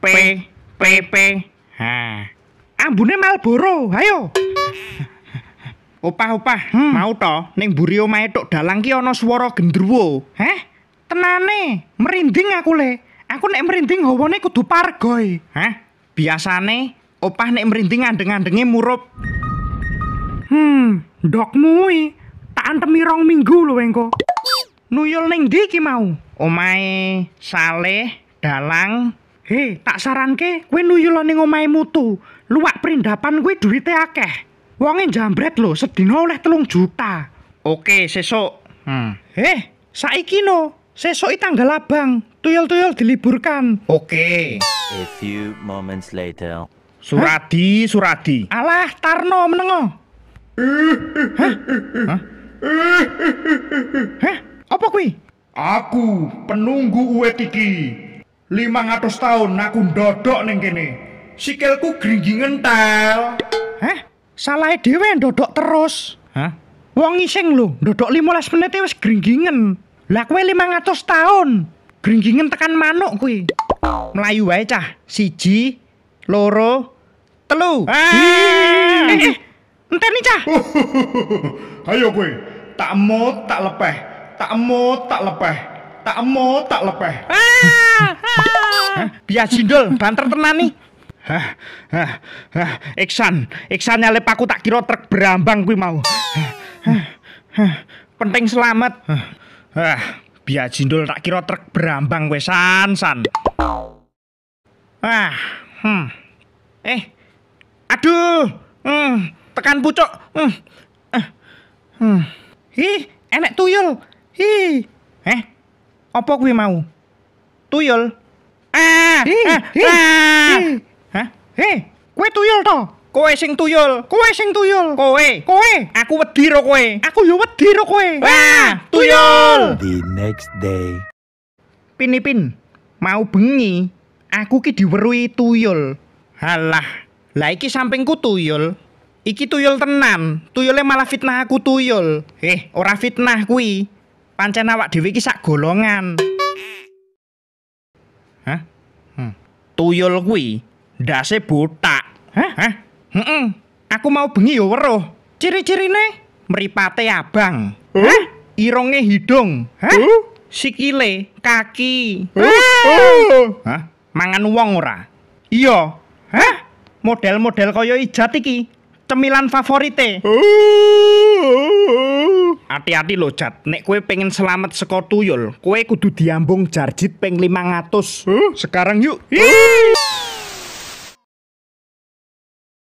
P P P. Ha. Ambune Malboro, ayo. Opah-opah, hmm. mau to ning buri omahe tok dalang ki ana swara gendruwo. Heh, tenane, merinding aku le. Aku nek merinding hawane kudu pargoy. E. Heh, biasane opah nek merinding ngandeng-ngandenge murup. Hmm, dokmui tak antemi rong minggu lho engko. Nuyul ning ndi ki mau? Omahe Saleh Dalang Hei, tak saranke kowe nuyulane omahe mutu. Luak perindapan kowe duwite akeh. Wangin jambret lho, sedina oleh telung juta. Oke, sesuk. Hmm. Eh, saiki no. itu tanggal abang. Tuyul-tuyul diliburkan. Oke. A few moments later. Suradi, Hah? Suradi. Alah, Tarno menengo. Hah? Hah? Apa kui? Aku penunggu uwet iki. 500 tahun aku ndodok ning kene. Sikilku gringgingen tel. Hah? Salahe dhewe ndodok terus. Hah? Wong iseng lho, ndodok 15 menit e wis gringgingen. Lah kowe 500 taun gringgingen tekan manuk kuwi. Melayu wae cah. Siji, loro, telu. Ah! Eh, eh, eh, enten nih cah. Ayo kuwi, tak mau tak lepeh. Tak mau tak lepeh. Tak mau tak lepeh. Ah! biar jindul, banter tenan nih. Hah, hah, hah, Iksan, Iksan nyalip aku tak kira truk berambang gue mau. Hah, hah, hah, penting selamat. Hah, hah, biar jindul tak kira truk berambang gue san san. Ah, hmm. Eh. Aduh. Hmm, tekan pucuk. Hmm. Eh. Hmm. Hi, enek tuyul. Hi. Eh. Apa gue mau? tuyul. Ah, hi, ah, hi, ah. Hi. Hah? Hei, kowe tuyul toh? Kowe sing tuyul. Kowe sing tuyul. Kowe. Kowe. Aku wedi ro kowe. Aku yo wedi ro kowe. Wah, ah, tuyul. The next day. Pinipin, mau bengi, aku ki diweruhi tuyul. Halah, lah iki sampingku tuyul. Iki tuyul tenan, tuyule malah fitnah aku tuyul. Eh, ora fitnah kuwi. Pancen awak dhewe iki sak golongan. Hah? Hmm. Tuyul kuwi ndase botak. Hah? Hah? Heeh. Aku mau bengi yo weruh. Ciri-cirine mripate abang. Hah? Ironge hidung. Hah? Huh? Sikile, kaki. Hah? Mangan uang ora? Iya. Hah? Model-model kaya ijat iki cemilan favorite. Hati-hati lo cat, nek kue pengen selamat seko tuyul, kue kudu diambung jarjit peng 500. Huh? Sekarang yuk. Hii.